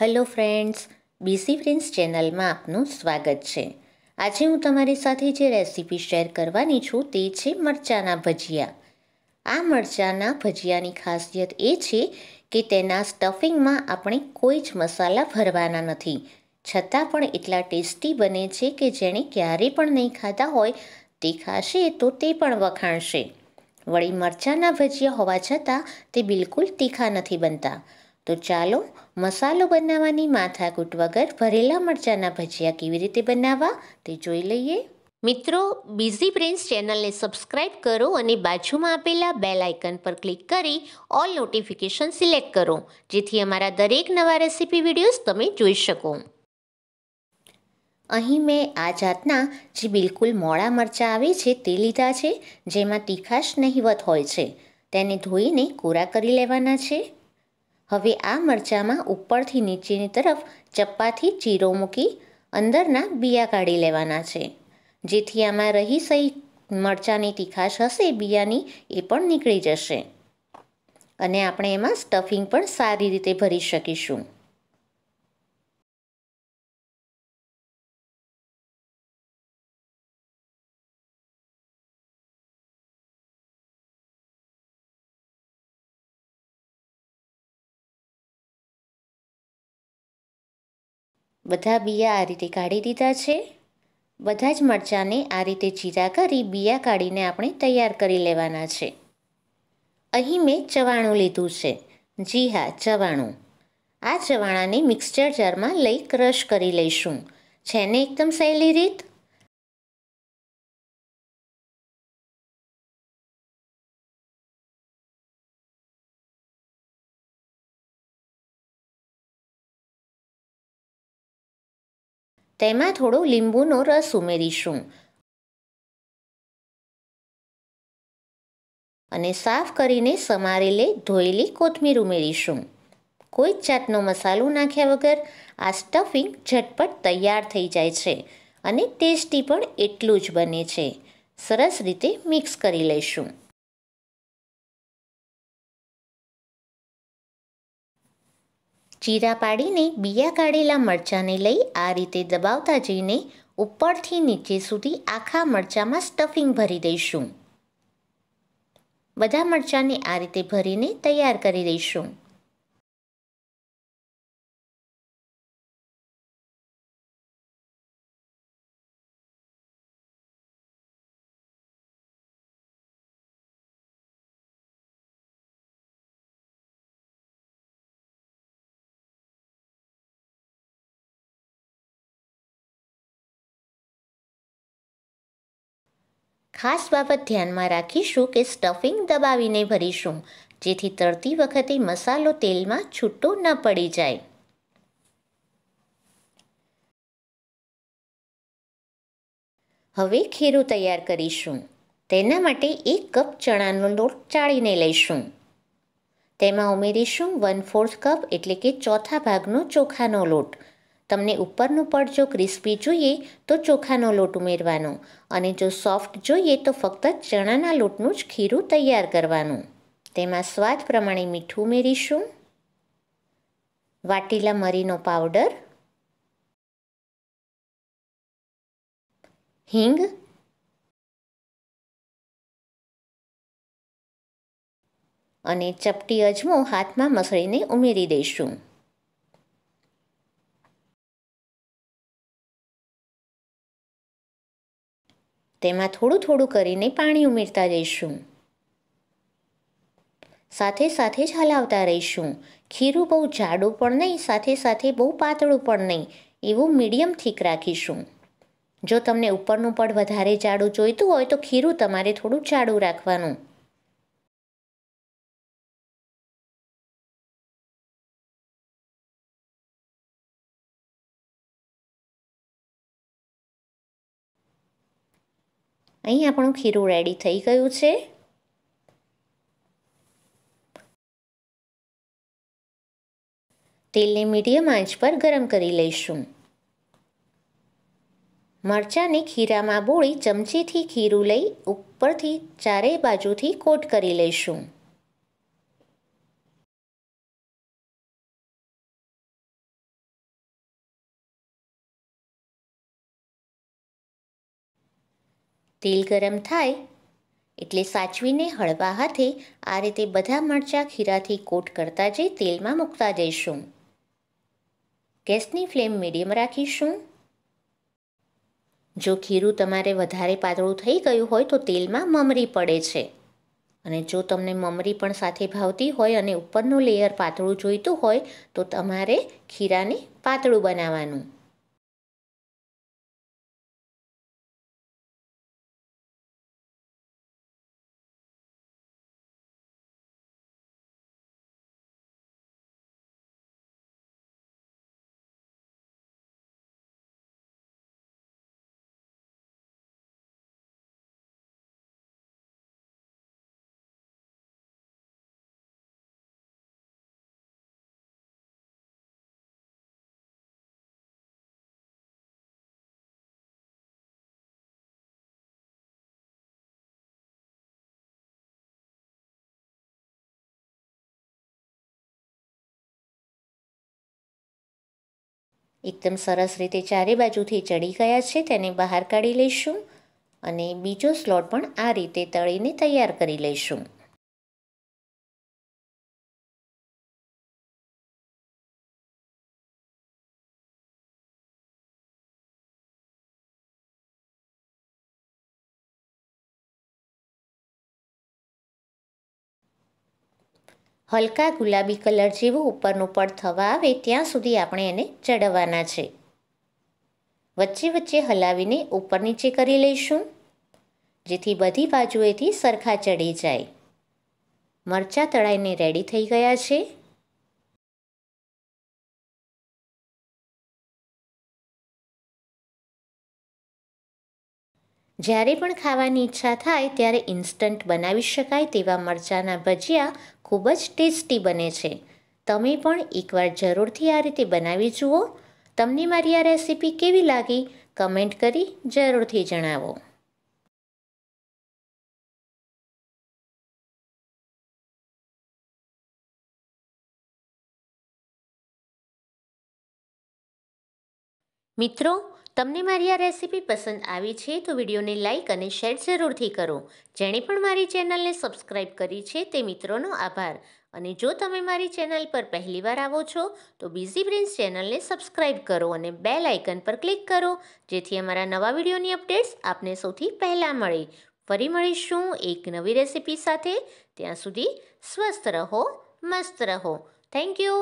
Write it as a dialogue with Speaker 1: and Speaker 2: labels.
Speaker 1: hello friends BC friends ચેનલમાં આપનું સ્વાગત છે આજે હું તમારી સાથે જે રેસીપી શેર કરવાની છું તે છે મરચાના ભજીયા આ મરચાના ભજીયાની ખાસિયત એ છે કે તેના સ્ટફિંગમાં આપણે કોઈ જ મસાલા ભરવાના નથી છતાં પણ એટલા ટેસ્ટી બને છે કે જેણે ક્યારે પણ નહીં ખાધા હોય તે ખાશે તો તે પણ વખાણશે વળી મરચાના ભજીયા હોવા છતાં તે બિલકુલ તીખા નથી બનતા તો ચાલો મસાલો બનાવવાની માથા માથાકૂટ વગર ભરેલા મરચાંના ભજીયા કેવી રીતે બનાવવા તે જોઈ લઈએ મિત્રો બિઝી બ્રેન્સ ચેનલને સબસ્ક્રાઇબ કરો અને બાજુમાં આપેલા બેલ આઇકન પર ક્લિક કરી ઓલ નોટિફિકેશન સિલેક્ટ કરો જેથી અમારા દરેક નવા રેસીપી વિડીયોઝ તમે જોઈ શકો અહીં મેં આ જાતના જે બિલકુલ મોળા મરચાં આવે છે તે લીધા છે જેમાં તીખાશ નહીવત હોય છે તેને ધોઈને કોરા કરી લેવાના છે હવે આ મરચાંમાં ઉપરથી નીચેની તરફ ચપ્પાથી ચીરો મૂકી અંદરના બિયા કાઢી લેવાના છે જેથી આમાં રહી સહી મરચાંની તીખાશ હશે બિયાની એ પણ નીકળી જશે અને આપણે એમાં સ્ટફિંગ પણ સારી રીતે ભરી શકીશું બધા બિયા આ રીતે કાઢી દીધા છે બધા જ મરચાંને આ રીતે ચીરા કરી બિયા કાઢીને આપણે તૈયાર કરી લેવાના છે અહીં મેં ચવાણું લીધું છે જી હા ચવાણું આ ચવાણાને મિક્સચર જારમાં લઈ ક્રશ કરી લઈશું છે ને એકદમ સહેલી રીત
Speaker 2: તેમાં થોડો લીંબુનો રસ
Speaker 3: ઉમેરીશું
Speaker 1: અને સાફ કરીને સમારેલી ધોયેલી કોથમીર ઉમેરીશું કોઈ જ જાતનો મસાલો નાખ્યા વગર આ સ્ટફિંગ ઝટપટ તૈયાર થઈ જાય છે અને ટેસ્ટી પણ એટલું જ બને છે સરસ રીતે મિક્સ કરી લઈશું ચીરા પાડીને બિયા કાઢેલા મરચાંને લઈ આ રીતે દબાવતા જઈને ઉપરથી નીચે સુધી આખા મરચાંમાં સ્ટફિંગ ભરી દઈશું બધા મરચાંને આ રીતે ભરીને તૈયાર કરી દઈશું ખાસ બાબત ધ્યાનમાં રાખીશું કે સ્ટફિંગ દબાવીને ભરીશું જેથી તરતી વખતે મસાલો તેલમાં છૂટો ન પડી જાય હવે ખીરું તૈયાર કરીશું તેના માટે એક કપ ચણાનો લોટ ચાળીને લઈશું તેમાં ઉમેરીશું વન ફોર્થ કપ એટલે કે ચોથા ભાગનો ચોખાનો લોટ તમને ઉપરનું પડ જો ક્રિસ્પી જોઈએ તો ચોખાનો લોટ ઉમેરવાનો અને જો સોફ્ટ જોઈએ તો ફક્ત ચણાના લોટનું જ ખીરું તૈયાર કરવાનું તેમાં સ્વાદ પ્રમાણે મીઠું ઉમેરીશું
Speaker 3: વાટીલા મરીનો પાવડર હિંગ અને ચપટી અજમો હાથમાં મસળીને ઉમેરી દઈશું
Speaker 1: તેમાં થોડું થોડું કરીને પાણી ઉમેરતા જઈશું સાથે સાથે જ હલાવતા રહીશું ખીરું બહુ જાડું પણ નહીં સાથે સાથે બહુ પાતળું પણ નહીં એવું મીડિયમ થીક રાખીશું જો તમને ઉપરનું પડ વધારે જાડું જોઈતું હોય તો ખીરું તમારે થોડું જાડું રાખવાનું
Speaker 3: અહીં આપણું ખીરું રેડી થઈ ગયું છે તેલને
Speaker 1: મીડિયમ આંચ પર ગરમ કરી લઈશું મરચાંને ખીરામાં બોળી ચમચીથી ખીરું લઈ ઉપરથી ચારેય બાજુથી કોટ કરી લઈશું તેલ ગરમ થાય એટલે સાચવીને હળવા હાથે આ રીતે બધા મરચાં ખીરાથી કોટ કરતા જઈ તેલમાં મૂકતા જઈશું ગેસની ફ્લેમ મીડિયમ રાખીશું જો ખીરું તમારે વધારે પાતળું થઈ ગયું હોય તો તેલમાં મમરી પડે છે અને જો તમને મમરી પણ સાથે ભાવતી હોય અને ઉપરનું લેયર પાતળું જોઈતું હોય તો તમારે
Speaker 3: ખીરાને પાતળું બનાવવાનું
Speaker 1: એકદમ સરસ રીતે ચારે બાજુથી ચડી ગયા છે તેને બહાર કાઢી લઈશું અને બીજો સ્લોટ પણ આ રીતે તળીને તૈયાર કરી લઈશું હલકા ગુલાબી કલર જેવું ઉપરનું પડ થવા આવે ત્યાં સુધી આપણે એને ચડવાના છે વચ્ચે વચ્ચે હલાવીને ઉપર નીચે કરી લઈશું જેથી બધી બાજુએથી સરખા ચડી જાય મરચાં તળાઈને રેડી થઈ ગયા છે જ્યારે પણ ખાવાની ઈચ્છા થાય ત્યારે ઇન્સ્ટન્ટ બનાવી શકાય તેવા મરચાંના ભજીયા ખૂબ જ ટેસ્ટી બને છે તમે પણ એકવાર જરૂરથી આ રીતે બનાવી જુઓ તમને મારી આ રેસીપી કેવી લાગી કમેન્ટ કરી
Speaker 3: જરૂરથી જણાવો મિત્રો તમને મારી આ રેસીપી પસંદ
Speaker 1: આવી છે તો વિડીયોને લાઇક અને શેર જરૂરથી કરો જેણે પણ મારી ચેનલને સબસ્ક્રાઇબ કરી છે તે મિત્રોનો આભાર અને જો તમે મારી ચેનલ પર પહેલીવાર આવો છો તો બીઝી પ્રિન્સ ચેનલને સબસ્ક્રાઇબ કરો અને બેલ આઇકન પર ક્લિક કરો જેથી અમારા નવા વિડીયોની અપડેટ્સ આપને સૌથી પહેલાં મળે ફરી મળીશું એક નવી રેસીપી સાથે ત્યાં સુધી સ્વસ્થ રહો મસ્ત રહો થેન્ક યુ